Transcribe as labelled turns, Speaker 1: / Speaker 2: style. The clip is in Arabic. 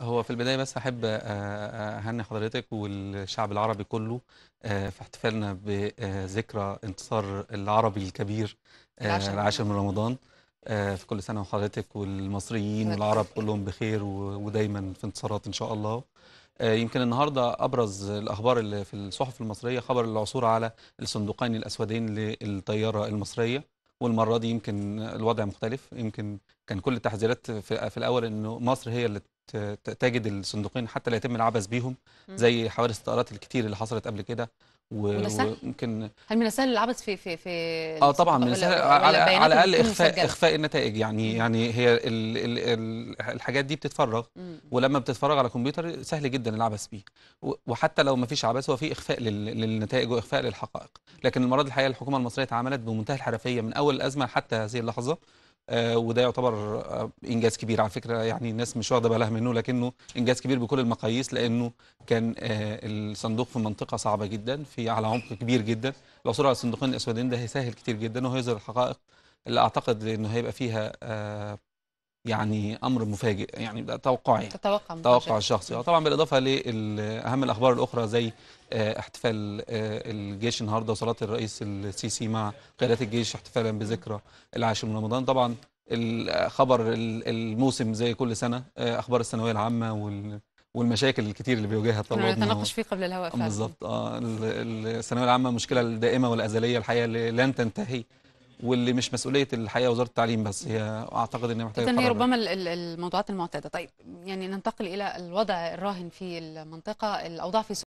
Speaker 1: هو في البدايه بس احب آه، آه، اهني حضرتك والشعب العربي كله آه، في احتفالنا بذكرى انتصار العربي الكبير العاشر من رمضان في كل سنه وحضرتك والمصريين والعرب كلهم بخير ودايما في انتصارات ان شاء الله يمكن النهارده ابرز الاخبار اللي في الصحف المصريه خبر العثور على الصندوقين الاسودين للطياره المصريه والمره دي يمكن الوضع مختلف يمكن كان كل التحذيرات في, في الاول انه مصر هي اللي تجد الصندوقين حتى لا يتم العبث بيهم زي حوادث الطائرات الكتير اللي حصلت قبل كده و... وممكن هل من السهل العبث في في في اه طبعا من السهل على على الاقل اخفاء مسجل. اخفاء النتائج يعني يعني هي ال ال ال الحاجات دي بتتفرغ ولما بتتفرغ على كمبيوتر سهل جدا العبث بيه وحتى لو ما فيش عبث هو في اخفاء للنتائج واخفاء للحقائق لكن المره دي الحقيقه الحكومه المصريه اتعاملت بمنتهى الحرفيه من اول الازمه حتى هذه اللحظه آه، وده يعتبر آه، انجاز كبير على فكره يعني الناس مش واخده بالها منه لكنه انجاز كبير بكل المقاييس لانه كان آه، الصندوق في منطقه صعبه جدا في على عمق كبير جدا العثور على الصندوقين الاسودين ده هيسهل كتير جدا وهيظهر الحقائق اللي اعتقد انه هيبقى فيها يعني امر مفاجئ يعني ده توقعي تتوقع توقع شخصي آه، طبعا بالاضافه لاهم الاخبار الاخرى زي آه، احتفال آه، الجيش النهارده وصلاه الرئيس السيسي مع قيادات الجيش احتفالا بذكرى العاشر من رمضان طبعا الخبر الموسم زي كل سنه اخبار الثانويه العامه وال والمشاكل الكتير اللي بيواجهها الطلاب نتناقش فيه قبل الهواء فعلا بالظبط اه الثانويه العامه مشكله دائمه والازليه الحقيقه اللي لن تنتهي واللي مش مسؤوليه الحقيقه وزاره التعليم بس هي اعتقد انها محتاجه هي ربما الموضوعات المعتاده طيب يعني ننتقل الى الوضع الراهن في المنطقه الاوضاع في